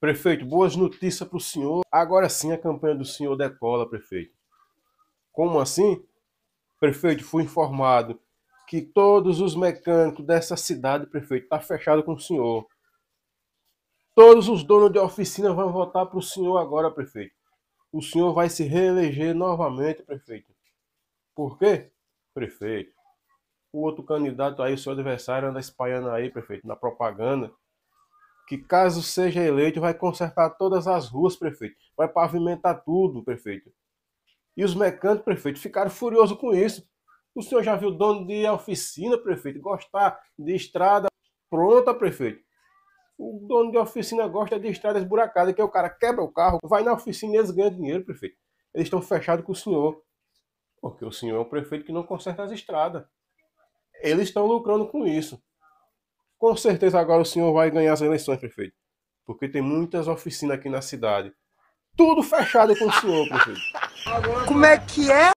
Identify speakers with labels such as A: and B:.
A: Prefeito, boas notícias para o senhor. Agora sim a campanha do senhor decola, prefeito. Como assim? Prefeito, fui informado que todos os mecânicos dessa cidade, prefeito, tá fechado com o senhor. Todos os donos de oficina vão votar para o senhor agora, prefeito. O senhor vai se reeleger novamente, prefeito. Por quê? Prefeito. O outro candidato aí, o seu adversário, anda espalhando aí, prefeito, na propaganda que caso seja eleito vai consertar todas as ruas, prefeito, vai pavimentar tudo, prefeito. E os mecânicos, prefeito, ficaram furiosos com isso. O senhor já viu dono de oficina, prefeito, gostar de estrada pronta, prefeito? O dono de oficina gosta de estrada esburacada, que é o cara quebra o carro, vai na oficina e eles ganham dinheiro, prefeito. Eles estão fechados com o senhor. Porque o senhor é um prefeito que não conserta as estradas. Eles estão lucrando com isso. Com certeza agora o senhor vai ganhar as eleições, prefeito. Porque tem muitas oficinas aqui na cidade. Tudo fechado com o senhor, prefeito. Como é que é?